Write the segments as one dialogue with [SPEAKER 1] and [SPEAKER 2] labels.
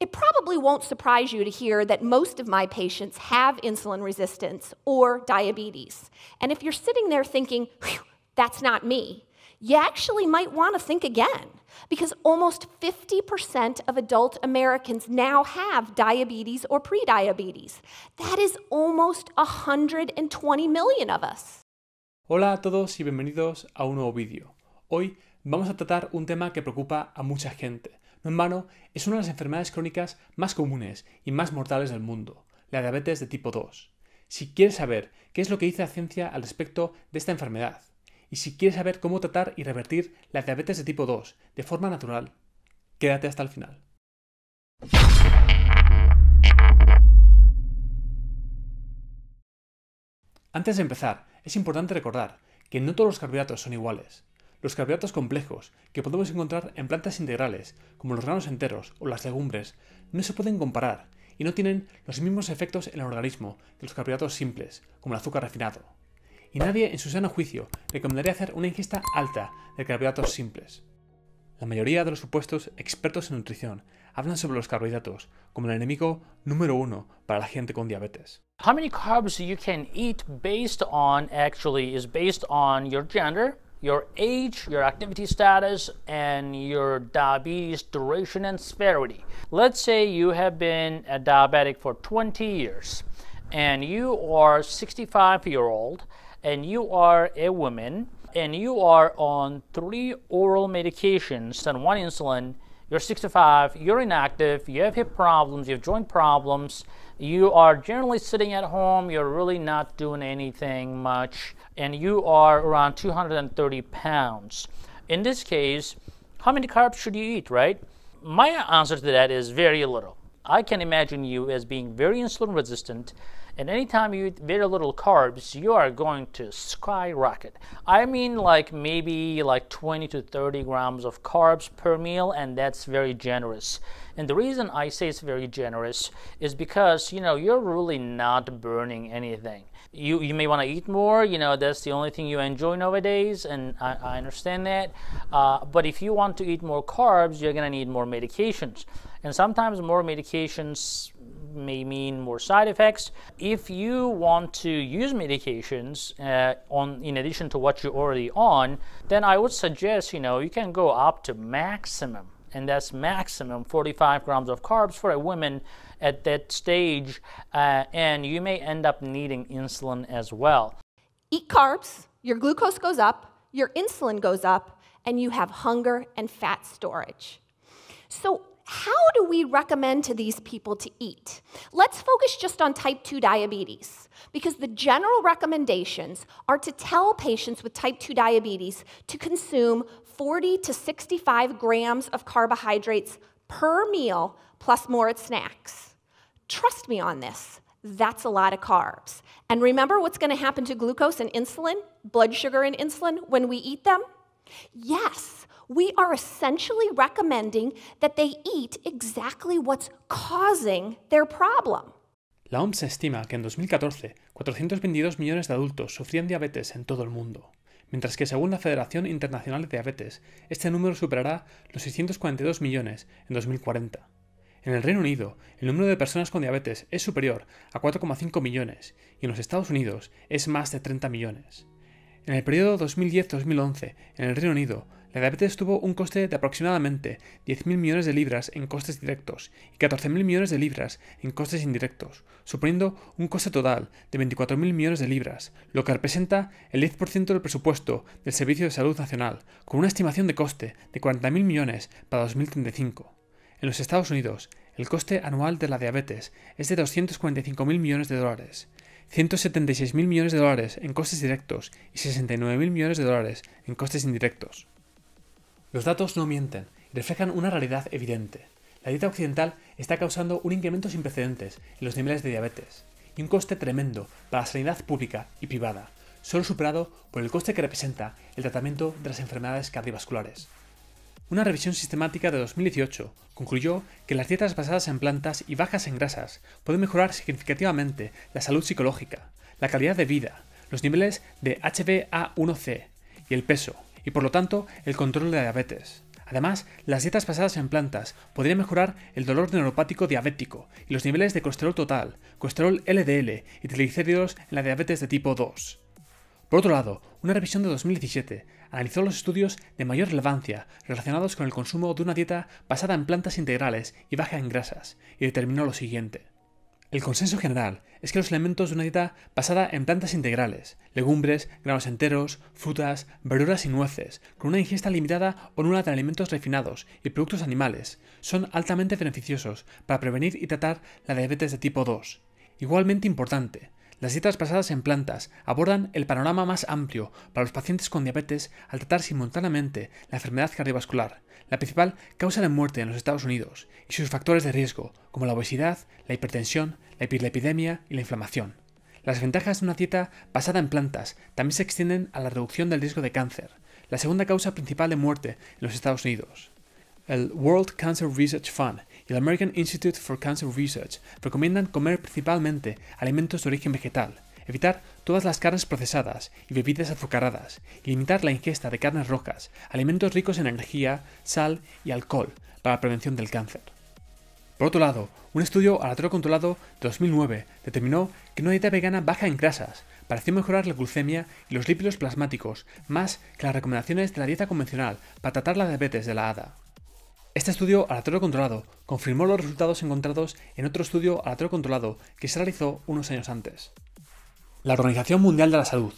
[SPEAKER 1] It probably won't surprise you to hear that most of my patients have insulin resistance or diabetes. And if you're sitting there thinking, that's not me, you actually might want to think again because almost 50% of adult Americans now have diabetes or prediabetes. That is almost 120 million of us.
[SPEAKER 2] Hola a todos y bienvenidos a un nuevo vídeo. Hoy vamos a tratar un tema que preocupa a mucha gente. No en vano, es una de las enfermedades crónicas más comunes y más mortales del mundo, la diabetes de tipo 2. Si quieres saber qué es lo que dice la ciencia al respecto de esta enfermedad, y si quieres saber cómo tratar y revertir la diabetes de tipo 2 de forma natural, quédate hasta el final. Antes de empezar, es importante recordar que no todos los carbohidratos son iguales los carbohidratos complejos, que podemos encontrar en plantas integrales, como los granos enteros o las legumbres, no se pueden comparar y no tienen los mismos efectos en el organismo que los carbohidratos simples, como el azúcar refinado. Y nadie en su sano juicio recomendaría hacer una ingesta alta de carbohidratos simples. La mayoría de los supuestos expertos en nutrición hablan sobre los carbohidratos como el enemigo número uno para la gente con diabetes.
[SPEAKER 3] How many carbs you can eat based on actually is based on your gender, your age, your activity status, and your diabetes duration and severity. Let's say you have been a diabetic for 20 years and you are 65 year old and you are a woman and you are on three oral medications and one insulin you're 65, you're inactive, you have hip problems, you have joint problems, you are generally sitting at home, you're really not doing anything much, and you are around 230 pounds. In this case, how many carbs should you eat, right? My answer to that is very little. I can imagine you as being very insulin resistant, and anytime you eat very little carbs, you are going to skyrocket. I mean like maybe like 20 to 30 grams of carbs per meal and that's very generous. And the reason I say it's very generous is because, you know, you're really not burning anything. You, you may want to eat more, you know, that's the only thing you enjoy nowadays and I, I understand that. Uh, but if you want to eat more carbs, you're going to need more medications. And sometimes more medications may mean more side effects. If you want to use medications uh, on in addition to what you're already on, then I would suggest you know you can go up to maximum, and that's maximum 45 grams of carbs for a woman at that stage, uh, and you may end up needing insulin as well.
[SPEAKER 1] Eat carbs, your glucose goes up, your insulin goes up, and you have hunger and fat storage. So how do we recommend to these people to eat? Let's focus just on type 2 diabetes, because the general recommendations are to tell patients with type 2 diabetes to consume 40 to 65 grams of carbohydrates per meal plus more at snacks. Trust me on this, that's a lot of carbs. And remember what's going to happen to glucose and insulin, blood sugar and insulin, when we eat them? Yes, we are essentially recommending that they eat exactly what's causing
[SPEAKER 2] La OMS estima que en 2014 422 millones de adultos sufrían diabetes en todo el mundo, mientras que según la Federación Internacional de Diabetes, este número superará los 642 millones en 2040. En el Reino Unido, el número de personas con diabetes es superior a 4,5 millones y en los Estados Unidos es más de 30 millones. En el periodo 2010-2011, en el Reino Unido, la diabetes tuvo un coste de aproximadamente 10.000 millones de libras en costes directos y 14.000 millones de libras en costes indirectos, suponiendo un coste total de 24.000 millones de libras, lo que representa el 10% del presupuesto del Servicio de Salud Nacional, con una estimación de coste de 40.000 millones para 2035. En los Estados Unidos, el coste anual de la diabetes es de 245.000 millones de dólares, 176.000 millones de dólares en costes directos y 69.000 millones de dólares en costes indirectos. Los datos no mienten y reflejan una realidad evidente. La dieta occidental está causando un incremento sin precedentes en los niveles de diabetes y un coste tremendo para la sanidad pública y privada, solo superado por el coste que representa el tratamiento de las enfermedades cardiovasculares. Una revisión sistemática de 2018 concluyó que las dietas basadas en plantas y bajas en grasas pueden mejorar significativamente la salud psicológica, la calidad de vida, los niveles de HbA1c y el peso, y por lo tanto el control de la diabetes. Además, las dietas basadas en plantas podrían mejorar el dolor neuropático diabético y los niveles de colesterol total, colesterol LDL y triglicéridos en la diabetes de tipo 2. Por otro lado, una revisión de 2017 analizó los estudios de mayor relevancia relacionados con el consumo de una dieta basada en plantas integrales y baja en grasas y determinó lo siguiente. El consenso general es que los elementos de una dieta basada en plantas integrales, legumbres, granos enteros, frutas, verduras y nueces, con una ingesta limitada o nula de alimentos refinados y productos animales, son altamente beneficiosos para prevenir y tratar la diabetes de tipo 2. Igualmente importante, las dietas basadas en plantas abordan el panorama más amplio para los pacientes con diabetes al tratar simultáneamente la enfermedad cardiovascular, la principal causa de muerte en los Estados Unidos, y sus factores de riesgo, como la obesidad, la hipertensión, la epidemia y la inflamación. Las ventajas de una dieta basada en plantas también se extienden a la reducción del riesgo de cáncer, la segunda causa principal de muerte en los Estados Unidos. El World Cancer Research Fund y el American Institute for Cancer Research recomiendan comer principalmente alimentos de origen vegetal, evitar todas las carnes procesadas y bebidas azucaradas, y limitar la ingesta de carnes rojas, alimentos ricos en energía, sal y alcohol para la prevención del cáncer. Por otro lado, un estudio al aleatorio controlado de 2009 determinó que una dieta vegana baja en grasas pareció mejorar la glucemia y los lípidos plasmáticos más que las recomendaciones de la dieta convencional para tratar la diabetes de la hada. Este estudio aleatorio controlado confirmó los resultados encontrados en otro estudio aleatorio controlado que se realizó unos años antes. La Organización Mundial de la Salud,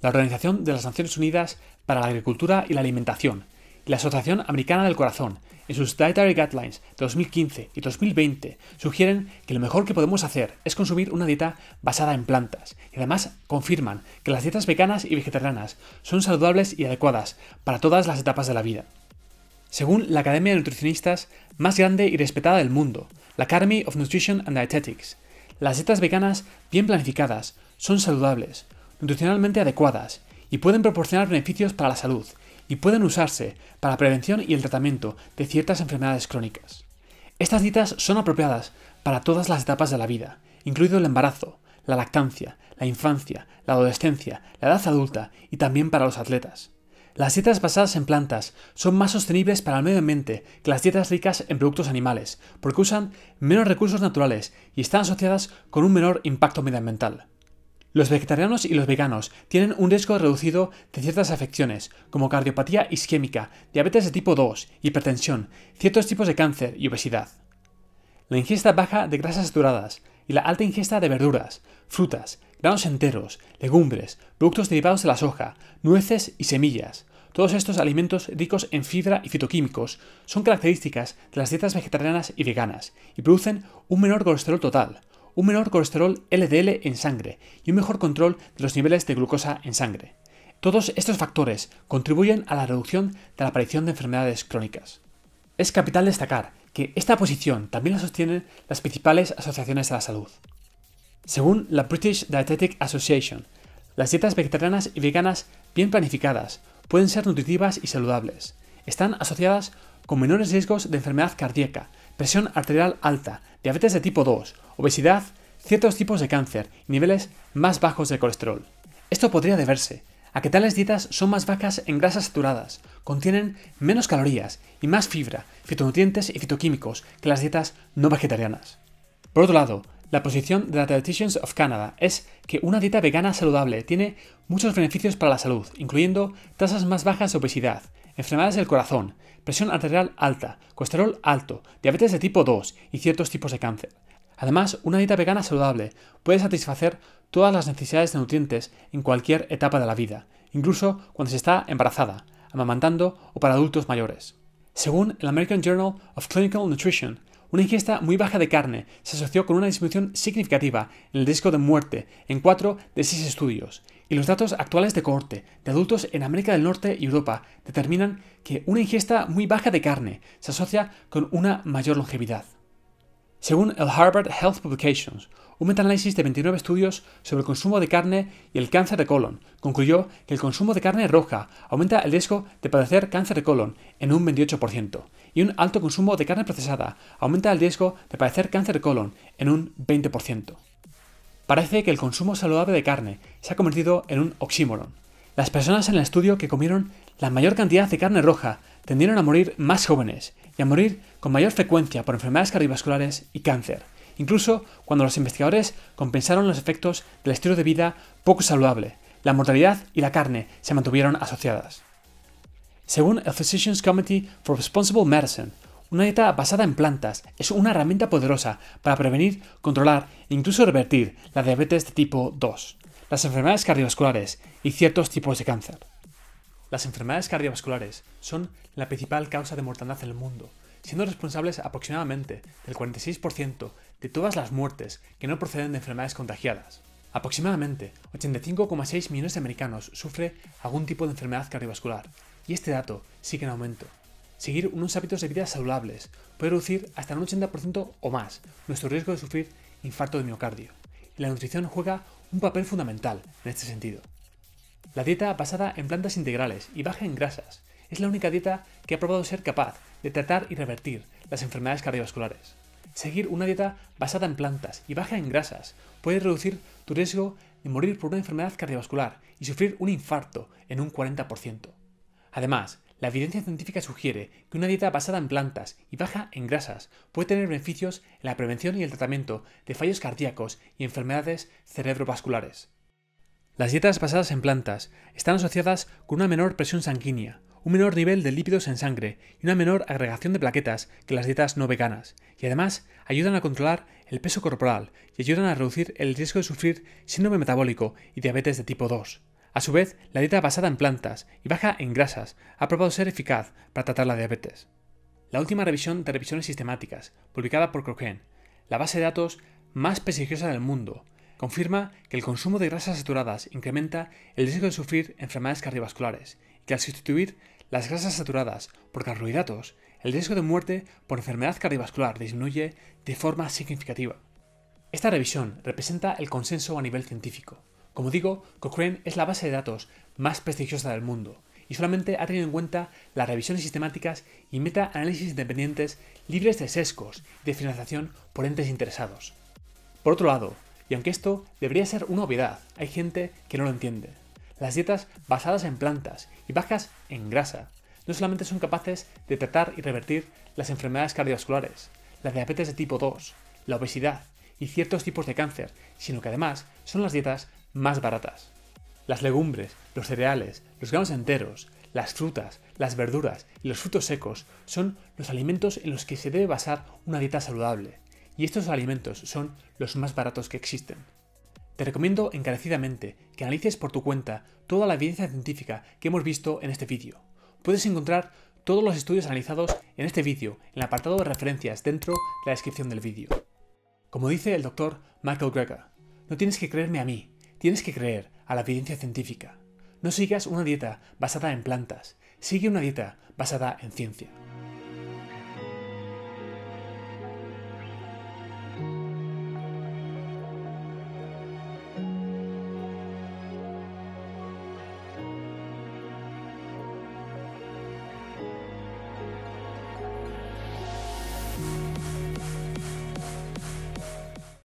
[SPEAKER 2] la Organización de las Naciones Unidas para la Agricultura y la Alimentación y la Asociación Americana del Corazón, en sus Dietary Guidelines de 2015 y 2020, sugieren que lo mejor que podemos hacer es consumir una dieta basada en plantas y además confirman que las dietas veganas y vegetarianas son saludables y adecuadas para todas las etapas de la vida según la Academia de Nutricionistas más grande y respetada del mundo, la Academy of Nutrition and Dietetics. Las dietas veganas bien planificadas son saludables, nutricionalmente adecuadas y pueden proporcionar beneficios para la salud y pueden usarse para la prevención y el tratamiento de ciertas enfermedades crónicas. Estas dietas son apropiadas para todas las etapas de la vida, incluido el embarazo, la lactancia, la infancia, la adolescencia, la edad adulta y también para los atletas. Las dietas basadas en plantas son más sostenibles para el medio ambiente que las dietas ricas en productos animales, porque usan menos recursos naturales y están asociadas con un menor impacto medioambiental. Los vegetarianos y los veganos tienen un riesgo reducido de ciertas afecciones, como cardiopatía isquémica, diabetes de tipo 2, hipertensión, ciertos tipos de cáncer y obesidad. La ingesta baja de grasas saturadas, y la alta ingesta de verduras, frutas, granos enteros, legumbres, productos derivados de la soja, nueces y semillas. Todos estos alimentos ricos en fibra y fitoquímicos son características de las dietas vegetarianas y veganas y producen un menor colesterol total, un menor colesterol LDL en sangre y un mejor control de los niveles de glucosa en sangre. Todos estos factores contribuyen a la reducción de la aparición de enfermedades crónicas. Es capital destacar que esta posición también la sostienen las principales asociaciones de la salud. Según la British Dietetic Association, las dietas vegetarianas y veganas bien planificadas pueden ser nutritivas y saludables. Están asociadas con menores riesgos de enfermedad cardíaca, presión arterial alta, diabetes de tipo 2, obesidad, ciertos tipos de cáncer y niveles más bajos de colesterol. Esto podría deberse a que tales dietas son más bajas en grasas saturadas, contienen menos calorías y más fibra, fitonutrientes y fitoquímicos que las dietas no vegetarianas. Por otro lado, la posición de la Dietitians of Canada es que una dieta vegana saludable tiene muchos beneficios para la salud, incluyendo tasas más bajas de obesidad, enfermedades del corazón, presión arterial alta, colesterol alto, diabetes de tipo 2 y ciertos tipos de cáncer. Además, una dieta vegana saludable puede satisfacer todas las necesidades de nutrientes en cualquier etapa de la vida, incluso cuando se está embarazada, amamantando o para adultos mayores. Según el American Journal of Clinical Nutrition, una ingesta muy baja de carne se asoció con una disminución significativa en el riesgo de muerte en 4 de 6 estudios, y los datos actuales de cohorte de adultos en América del Norte y Europa determinan que una ingesta muy baja de carne se asocia con una mayor longevidad. Según el Harvard Health Publications, un metaanálisis de 29 estudios sobre el consumo de carne y el cáncer de colon concluyó que el consumo de carne roja aumenta el riesgo de padecer cáncer de colon en un 28% y un alto consumo de carne procesada aumenta el riesgo de padecer cáncer de colon en un 20%. Parece que el consumo saludable de carne se ha convertido en un oxímoron. Las personas en el estudio que comieron la mayor cantidad de carne roja tendieron a morir más jóvenes y a morir con mayor frecuencia por enfermedades cardiovasculares y cáncer, incluso cuando los investigadores compensaron los efectos del estilo de vida poco saludable. La mortalidad y la carne se mantuvieron asociadas. Según el Physicians Committee for Responsible Medicine, una dieta basada en plantas es una herramienta poderosa para prevenir, controlar e incluso revertir la diabetes de tipo 2, las enfermedades cardiovasculares y ciertos tipos de cáncer. Las enfermedades cardiovasculares son la principal causa de mortandad en el mundo, siendo responsables aproximadamente del 46% de todas las muertes que no proceden de enfermedades contagiadas. Aproximadamente 85,6 millones de americanos sufren algún tipo de enfermedad cardiovascular, y este dato sigue en aumento. Seguir unos hábitos de vida saludables puede reducir hasta un 80% o más nuestro riesgo de sufrir infarto de miocardio, y la nutrición juega un papel fundamental en este sentido. La dieta basada en plantas integrales y baja en grasas es la única dieta que ha probado ser capaz de tratar y revertir las enfermedades cardiovasculares. Seguir una dieta basada en plantas y baja en grasas puede reducir tu riesgo de morir por una enfermedad cardiovascular y sufrir un infarto en un 40%. Además, la evidencia científica sugiere que una dieta basada en plantas y baja en grasas puede tener beneficios en la prevención y el tratamiento de fallos cardíacos y enfermedades cerebrovasculares. Las dietas basadas en plantas están asociadas con una menor presión sanguínea, un menor nivel de lípidos en sangre y una menor agregación de plaquetas que las dietas no veganas, y además ayudan a controlar el peso corporal y ayudan a reducir el riesgo de sufrir síndrome metabólico y diabetes de tipo 2. A su vez, la dieta basada en plantas y baja en grasas ha probado ser eficaz para tratar la diabetes. La última revisión de revisiones sistemáticas, publicada por Croquen, la base de datos más prestigiosa del mundo, confirma que el consumo de grasas saturadas incrementa el riesgo de sufrir enfermedades cardiovasculares que al sustituir las grasas saturadas por carbohidratos, el riesgo de muerte por enfermedad cardiovascular disminuye de forma significativa. Esta revisión representa el consenso a nivel científico. Como digo, Cochrane es la base de datos más prestigiosa del mundo y solamente ha tenido en cuenta las revisiones sistemáticas y meta-análisis independientes libres de sesgos y de financiación por entes interesados. Por otro lado, y aunque esto debería ser una obviedad, hay gente que no lo entiende. Las dietas basadas en plantas y bajas en grasa no solamente son capaces de tratar y revertir las enfermedades cardiovasculares, la diabetes de tipo 2, la obesidad y ciertos tipos de cáncer, sino que además son las dietas más baratas. Las legumbres, los cereales, los granos enteros, las frutas, las verduras y los frutos secos son los alimentos en los que se debe basar una dieta saludable, y estos alimentos son los más baratos que existen. Te recomiendo encarecidamente que analices por tu cuenta toda la evidencia científica que hemos visto en este vídeo. Puedes encontrar todos los estudios analizados en este vídeo en el apartado de referencias dentro de la descripción del vídeo. Como dice el doctor Michael Greger, no tienes que creerme a mí, tienes que creer a la evidencia científica. No sigas una dieta basada en plantas, sigue una dieta basada en ciencia.